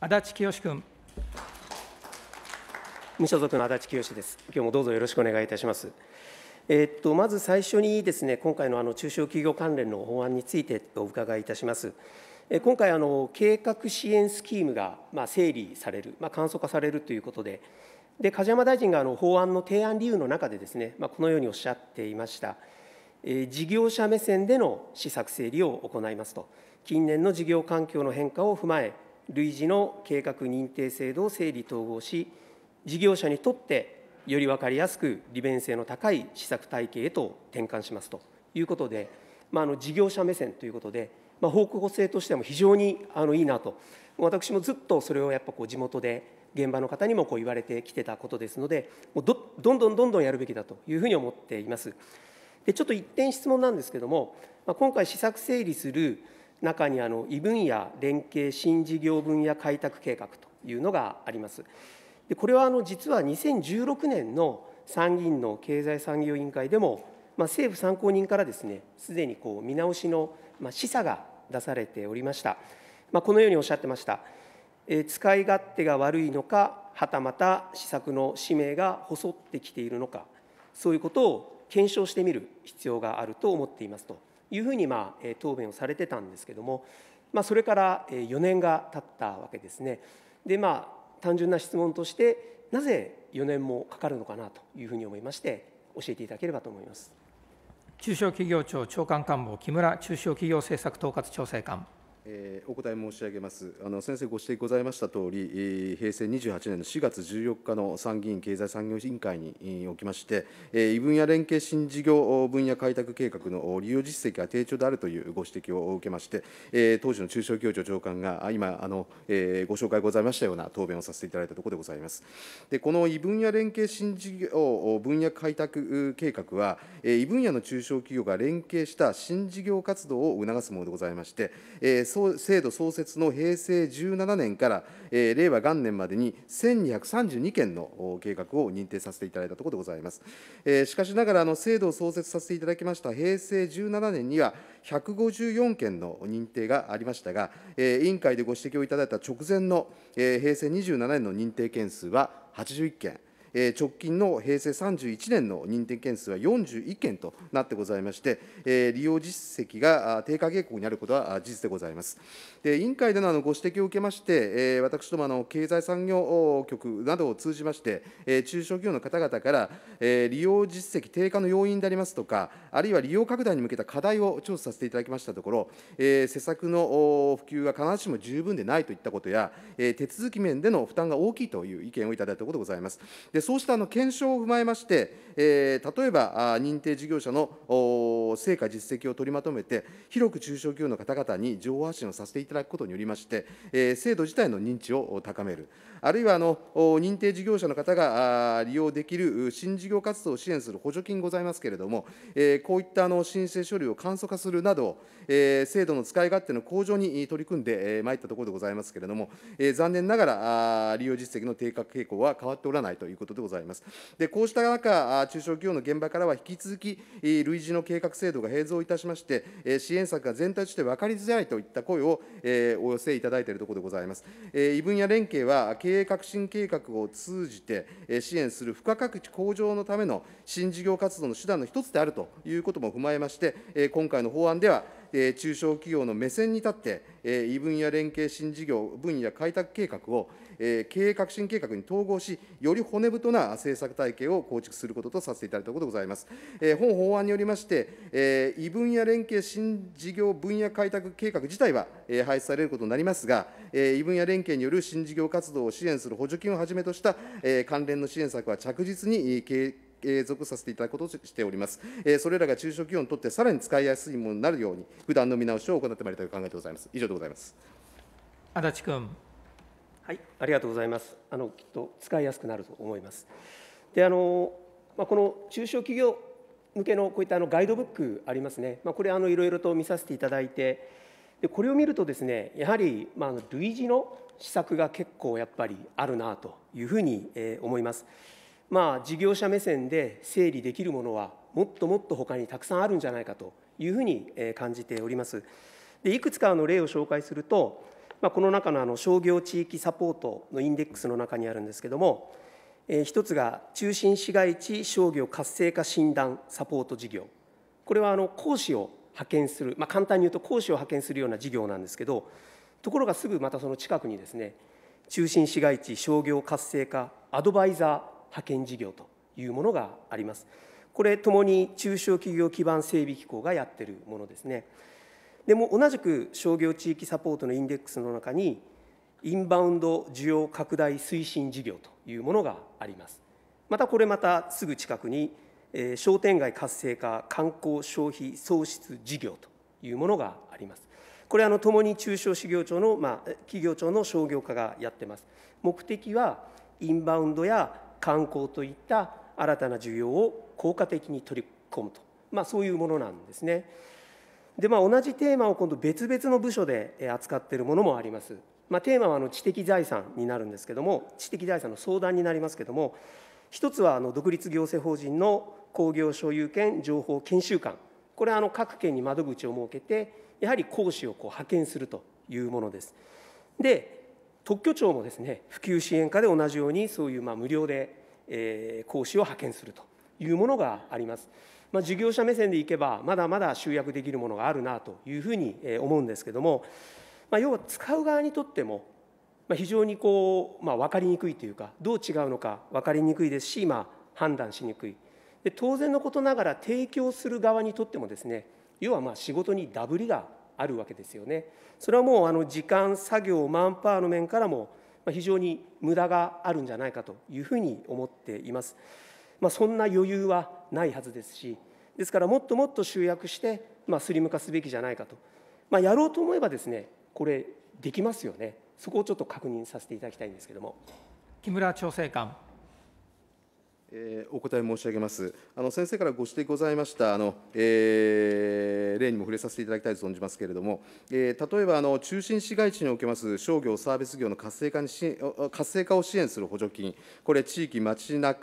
足立清君。無所属の足立清です。今日もどうぞよろしくお願いいたします。えっとまず最初にですね、今回のあの中小企業関連の法案についてお伺いいたします。今回あの、計画支援スキームが、まあ、整理される、まあ、簡素化されるということで、で梶山大臣があの法案の提案理由の中でですね、まあ、このようにおっしゃっていました、えー、事業者目線での施策整理を行いますと、近年の事業環境の変化を踏まえ、類似の計画認定制度を整理統合し、事業者にとってより分かりやすく利便性の高い施策体系へと転換しますということで、まあ、あの事業者目線ということで、まあ、方向性としても非常にあのいいなと、私もずっとそれをやっぱこう地元で現場の方にもこう言われてきてたことですので、もうどどんどんどんどんやるべきだというふうに思っています。でちょっと一点質問なんですけども、まあ、今回、施策整理する中にあの異分野連携新事業分野開拓計画というのがあります。でこれはあの実は2016年の参議院の経済産業委員会でも、まあ、政府参考人からですねすでにこう見直しの、まあ、示唆が出されておりました、まあ、このようにおっしゃってました、えー、使い勝手が悪いのかはたまた施策の使命が細ってきているのかそういうことを検証してみる必要があると思っていますというふうにまあ答弁をされてたんですけども、まあ、それから4年が経ったわけですね。でまあ単純な質問としてなぜ4年もかかるのかなというふうに思いまして教えていただければと思います中小企業庁長官官房木村中小企業政策統括調整官。えお答え申し上げます。あの先生ご指摘ございましたとおり、平成28年の4月14日の参議院経済産業委員会におきまして、え異分野連携新事業分野開拓計画の利用実績が低調であるというご指摘を受けまして、え当時の中小企業庁長官が今あの、えご紹介ございましたような答弁をさせていただいたところでございます。でこの異分野連携新事業分野開拓計画は、え異分野の中小企業が連携した新事業活動を促すものでございまして、制度創設の平成17年から、令和元年までに1232件の計画を認定させていただいたところでございます。しかしながら制度を創設させていただきました平成17年には、154件の認定がありましたが、委員会でご指摘をいただいた直前の、平成27年の認定件数は81件。え直近の平成31年の認定件数は41件となってございまして、え利用実績が低下傾向にあることは事実でございます。で委員会でのあのご指摘を受けまして、え私どもあの経済産業局などを通じまして、え中小企業の方々から、え利用実績低下の要因でありますとか、あるいは利用拡大に向けた課題を調査させていただきましたところ、え施策の普及が必ずしも十分でないといったことや、え手続き面での負担が大きいという意見をいただいたことでございます。ででそうしたあの検証を踏まえまして、えー、例えば認定事業者の成果、実績を取りまとめて、広く中小企業の方々に情報発信をさせていただくことによりまして、えー、制度自体の認知を高める、あるいはあの認定事業者の方が利用できる新事業活動を支援する補助金ございますけれども、えー、こういったあの申請書類を簡素化するなど、えー、制度の使い勝手の向上に取り組んでまいったところでございますけれども、えー、残念ながら利用実績の低下傾向は変わっておらないということことでございます。でこうした中、中小企業の現場からは引き続き、類似の計画制度が併存いたしまして、支援策が全体として分かりづらいといった声をお寄せいただいているところでございます。異分野連携は、経営革新計画を通じて支援する付加価値向上のための新事業活動の手段の一つであるということも踏まえまして、今回の法案では、中小企業の目線に立って、異分野連携新事業分野開拓計画をえ経営革新計画に統合し、より骨太な政策体系を構築することとさせていただいたことでございます。え本法案によりまして、え異分野連携新事業分野開拓計画自体は、え廃止されることになりますが、え異分野連携による新事業活動を支援する補助金をはじめとした、え関連の支援策は着実に継続させていただくこととしております。それらが中小企業にとってさらに使いやすいものになるように、普段の見直しを行ってまいりたいと考えてございます。以上でございます。足立君。はい、ありがとうございます。あのきっと使いやすくなると思います。で、あのまあ、この中小企業向けのこういったあのガイドブックありますね。まあ、これあのいろいろと見させていただいて、でこれを見るとですね、やはりまあの類似の施策が結構やっぱりあるなというふうに、え思います。まあ事業者目線で整理できるものはもっともっと他にたくさんあるんじゃないかというふうに感じております。でいくつかの例を紹介すると。まあ、この中のあの商業地域サポートのインデックスの中にあるんですけれども、えー、一つが中心市街地商業活性化診断サポート事業これはあの講師を派遣する、まあ、簡単に言うと講師を派遣するような事業なんですけどところがすぐまたその近くにですね中心市街地商業活性化アドバイザー派遣事業というものがあります。これともに中小企業基盤整備機構がやっているものですね。でも同じく商業地域サポートのインデックスの中にインバウンド需要拡大推進事業というものがありますまたこれまたすぐ近くに、えー、商店街活性化観光消費創出事業というものがありますこれあのともに中小事業庁の、まあ、企業庁の商業化がやってます目的はインバウンドや観光といった新たな需要を効果的に取り込むと、まあ、そういうものなんですね。で、まあ、同じテーマを今度別々の部署で扱っているものもあります。まあ、テーマはあの知的財産になるんですけども知的財産の相談になりますけども一つはあの独立行政法人の工業所有権情報研修官これはあの各県に窓口を設けてやはり講師をこう派遣するというものです。で特許庁もですね普及支援課で同じようにそういうまあ無料で、えー、講師を派遣するというものがあります。まあ、事業者目線でいけば、まだまだ集約できるものがあるなというふうに思うんですけども、まあ、要は使う側にとっても、まあ、非常にこう、まあ、分かりにくいというか、どう違うのか分かりにくいですし、まあ、判断しにくい。で当然のことながら、提供する側にとってもですね、要はまあ仕事にダブりがあるわけですよね。それはもうあの時間、作業、マンパワーの面からも、非常に無駄があるんじゃないかというふうに思っています。まあ、そんな余裕はないはずですしですからもっともっと集約して、まあ、スリム化すべきじゃないかと、まあ、やろうと思えばですねこれできますよねそこをちょっと確認させていただきたいんですけれども木村調整官えー、お答え申し上げますあの先生からご指摘ございましたあの、えー例にも触れさせていただきたいと存じますけれども、えー、例えばあの中心市街地におけます商業、サービス業の活性化に活性化を支援する補助金、これ、地域、町中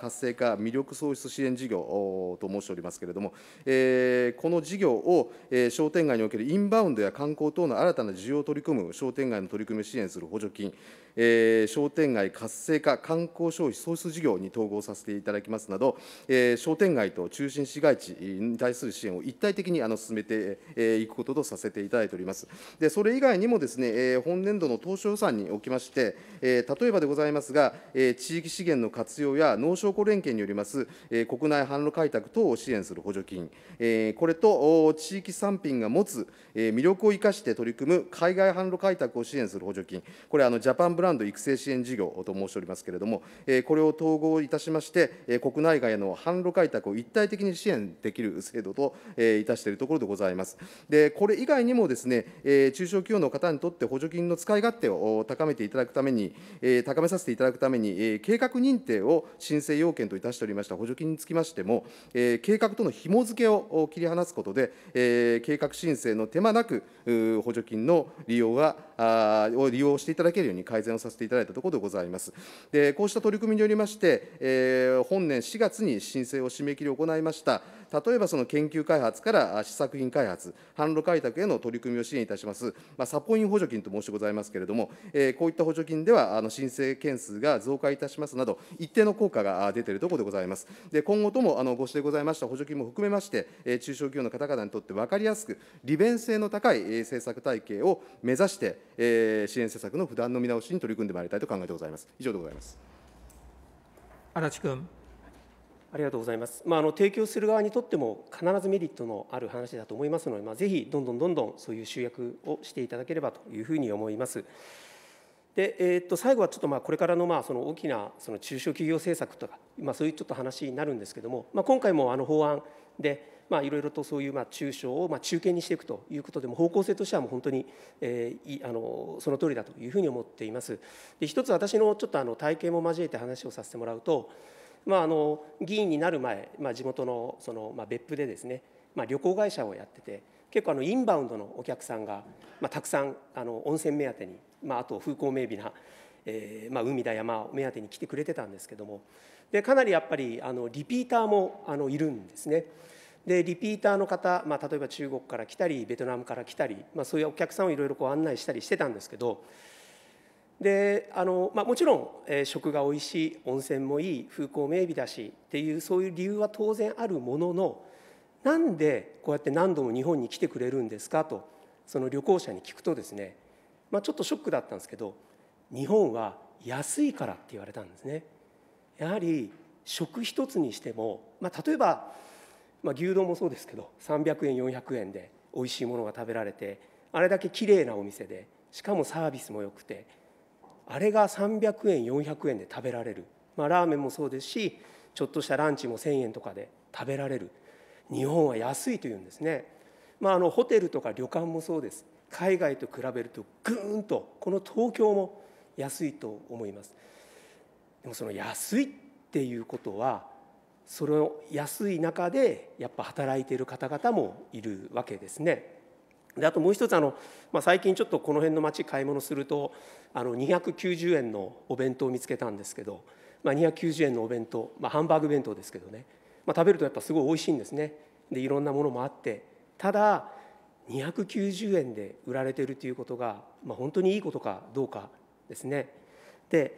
活性化、魅力創出支援事業と申しておりますけれども、えー、この事業を、えー、商店街におけるインバウンドや観光等の新たな需要を取り組む商店街の取り組みを支援する補助金、えー、商店街活性化、観光消費創出事業に統合させていただきますなど、えー、商店街と中心市街地に対する支援を一体的にあの進めていくこととさせていただいております。でそれ以外にもですね、えー、本年度の当初予算におきまして、えー、例えばでございますが、えー、地域資源の活用や農商工連携によります、えー、国内販路開拓等を支援する補助金、えー、これと地域産品が持つ、え魅力を生かして取り組む海外販路開拓を支援する補助金、これあのジャパンブランド育成支援事業と申しておりますけれども、これを統合いたしまして、国内外の販路開拓を一体的に支援できる制度といたしているところでございます。でこれ以外にもですね、中小企業の方にとって補助金の使い勝手を高めていただくために、高めさせていただくために、計画認定を申請要件といたしておりました補助金につきましても、計画との紐付けを切り離すことで、計画申請の手間なく補助金の利用があを利用していただけるように改善をさせていただいたところでございます。でこうした取り組みによりまして、えー、本年4月に申請を締め切りを行いました、例えばその研究開発から試作品開発、販路開拓への取り組みを支援いたします、まあ、サポイン補助金と申しございますけれども、えー、こういった補助金ではあの申請件数が増加いたしますなど、一定の効果が出ているところでございます。で今後ともあのご指摘ございました補助金も含めまして、えー、中小企業の方々にとって分かりやすく、利便性の高い、えー、政策体系を目指して、えー、支援政策の不断の見直しに取り組んでまいりたいと考えてございます。以上でございます。足立君。ありがとうございます、まあ、あの提供する側にとっても必ずメリットのある話だと思いますので、まあ、ぜひどんどんどんどんそういう集約をしていただければというふうに思います。でえー、っと最後はちょっとまあこれからのまあその大きなその中小企業政策とか、まあ、そういうちょっと話になるんですけども、まあ、今回もあの法案でいろいろとそういうまあ中小をまあ中堅にしていくということでも方向性としてはもう本当に、えー、あのその通りだというふうに思っています。で一つ私のちょっとあの体験も交えて話をさせてもらうとまあ、あの議員になる前、まあ、地元のその、まあ、別府でですね、まあ、旅行会社をやってて結構あのインバウンドのお客さんが、まあ、たくさんあの温泉目当てに、まあ、あと風光明媚な、えーまあ、海だ山を目当てに来てくれてたんですけどもでかなりやっぱりあのリピーターもあのいるんですね。でリピーターの方、まあ、例えば中国から来たりベトナムから来たり、まあ、そういうお客さんをいろいろこう案内したりしてたんですけどであのまあ、もちろん、えー、食がおいしい温泉もいい風光明媚だしっていうそういう理由は当然あるもののなんでこうやって何度も日本に来てくれるんですかとその旅行者に聞くとですね、まあ、ちょっとショックだったんですけど日本は安いからって言われたんですね。やはり食一つにしても、まあ、例えば、まあ、牛丼もそうですけど300円400円で美味しいものが食べられてあれだけ綺麗なお店でしかもサービスも良くて。あれが300円400円で食べられる、まあ、ラーメンもそうですしちょっとしたランチも1,000円とかで食べられる日本は安いというんですね、まあ、あのホテルとか旅館もそうです海外と比べるとぐーんとこの東京も安いと思いますでもその安いっていうことはその安い中でやっぱ働いている方々もいるわけですねであともう一つあの、まあ、最近ちょっとこの辺の街買い物するとあの290円のお弁当を見つけたんですけど、まあ、290円のお弁当、まあ、ハンバーグ弁当ですけどね、まあ、食べるとやっぱすごい美味しいんですねでいろんなものもあってただ290円で売られてるということが、まあ、本当にいいことかどうかですねで、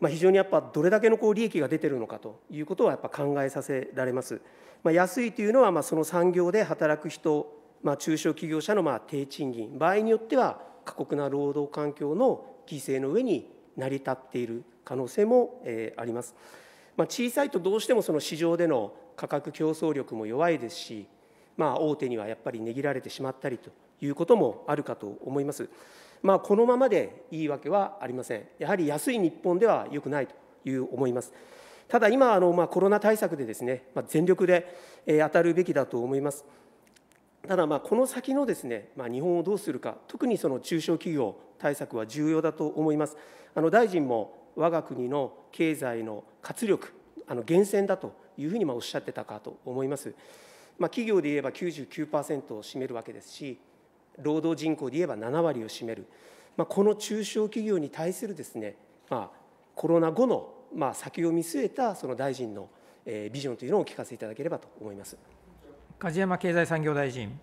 まあ、非常にやっぱどれだけのこう利益が出てるのかということはやっぱ考えさせられます、まあ、安いというのはまあその産業で働く人まあ、中小企業者のまあ低賃金場合によっては過酷な労働環境の犠牲の上に成り立っている可能性も、えあります、まあ、小さいとどうしてもその市場での価格競争力も弱いですし、まあ、大手にはやっぱり値切られてしまったりということもあるかと思います、まあ、このままでいいわけはありませんやはり安い日本では良くないという思いますただ今コロナ対策でですね、全力で、当たるべきだと思いますただ、この先のですね、まあ、日本をどうするか、特にその中小企業対策は重要だと思います。あの大臣も我が国の経済の活力、あの源泉だというふうにまおっしゃってたかと思います。まあ、企業で言えば99%を占めるわけですし、労働人口で言えば7割を占める、まあ、この中小企業に対するですね、まあ、コロナ後のま先を見据えたその大臣のビジョンというのをお聞かせいただければと思います。梶山経済産業大臣。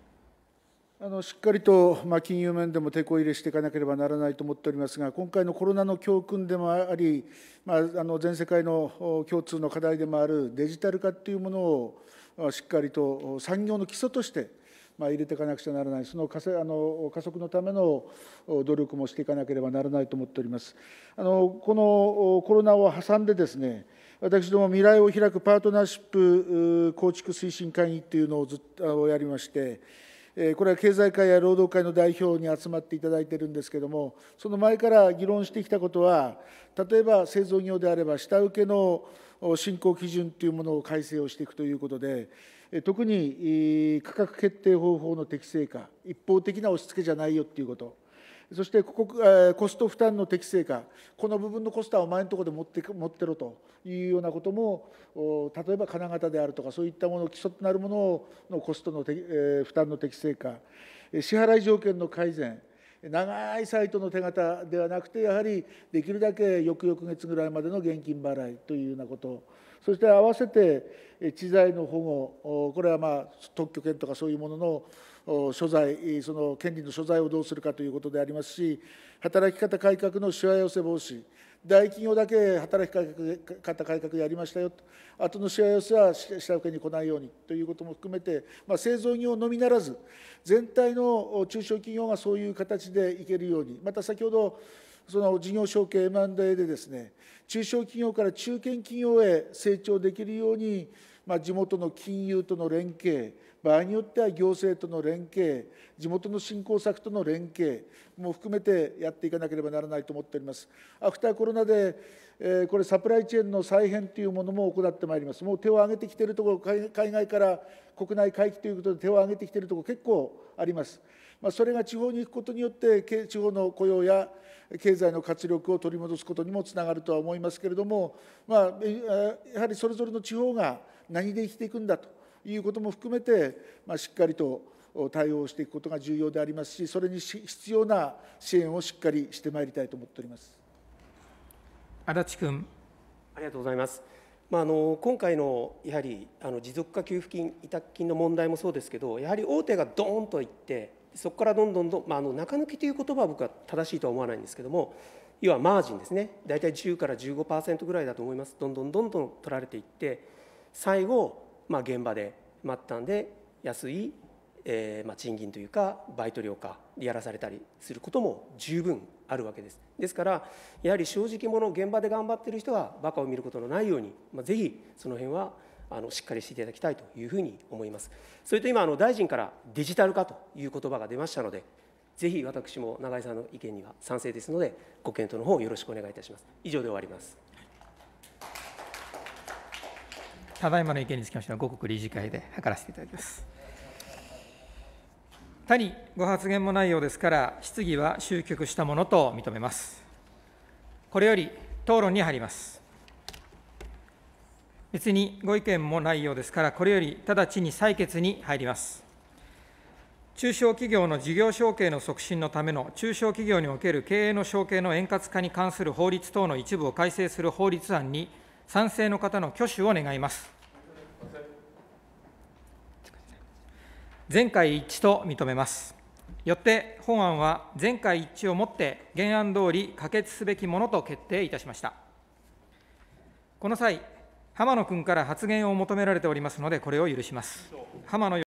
あのしっかりと、まあ、金融面でも手こ入れしていかなければならないと思っておりますが、今回のコロナの教訓でもあり、まあ、あの全世界の共通の課題でもあるデジタル化というものをしっかりと産業の基礎として、まあ、入れていかなくちゃならないその加あの加速のための努力もしていかなければならないと思っております。あのこのコロナを挟んでですね私ども未来を開くパートナーシップ構築推進会議っていうのをずっとやりまして、これは経済界や労働界の代表に集まっていただいているんですけれども、その前から議論してきたことは、例えば製造業であれば、下請けの振興基準というものを改正をしていくということで、特に価格決定方法の適正化、一方的な押し付けじゃないよっていうこと、そしてここコスト負担の適正化、この部分のコストはお前のところで持って持ってろというようなことも、例えば金型であるとか、そういったもの、基礎となるもののコストの負担の適正化、支払い条件の改善、長いサイトの手形ではなくて、やはりできるだけ翌々月ぐらいまでの現金払いというようなこと。そして合わせて知財の保護これはまあ特許権とかそういうものの所在その権利の所在をどうするかということでありますし働き方改革のしわ寄せ防止大企業だけ働き方改革やりましたよと、後のしわ寄せは下請けに来ないようにということも含めて、まあ、製造業のみならず、全体の中小企業がそういう形でいけるように、また先ほど、その事業承継 M&A でですね、中小企業から中堅企業へ成長できるように、まあ、地元の金融との連携、場合によっては行政との連携、地元の振興策との連携も含めてやっていかなければならないと思っております。アフターコロナで、えこれ、サプライチェーンの再編というものも行ってまいります。もう手を挙げてきているところ、海外から国内回帰ということで手を挙げてきているところ、結構あります。まあ、それが地方に行くことによって、地方の雇用や経済の活力を取り戻すことにもつながるとは思いますけれども、まあ、やはりそれぞれの地方が何で生きていくんだということも含めて、まあ、しっかりと対応していくことが重要でありますし、それに必要な支援をしっかりしてまいりたいと思っております足立君。ありがとうございます。まあ、あの今回のやはりあの持続化給付金、委託金の問題もそうですけど、やはり大手がどーんといって、そこからどんどんどん、まあ、あの中抜きという言葉は僕は正しいとは思わないんですけども、要はマージンですね、大体10から15%ぐらいだと思います、どんどんどんどん取られていって、最後、まあ、現場で末端で安い、えーまあ、賃金というかバイト料かやらされたりすることも十分あるわけですですからやはり正直者現場で頑張ってる人はバカを見ることのないように、まあ、ぜひその辺はあのしっかりしていただきたいというふうに思いますそれと今あの大臣からデジタル化という言葉が出ましたのでぜひ私も永井さんの意見には賛成ですのでご検討の方よろしくお願いいたします以上で終わりますただいまの意見につきましては、五国理事会で諮らせていただきます。他にご発言もないようですから、質疑は終局したものと認めます。これより討論に入ります。別にご意見もないようですから、これより直ちに採決に入ります。中小企業の事業承継の促進のための中小企業における経営の承継の円滑化に関する法律等の一部を改正する法律案に賛成の方の挙手を願います。全会一致と認めます。よって本案は全会一致をもって原案通り可決すべきものと決定いたしました。この際、浜野君から発言を求められておりますので、これを許します。浜野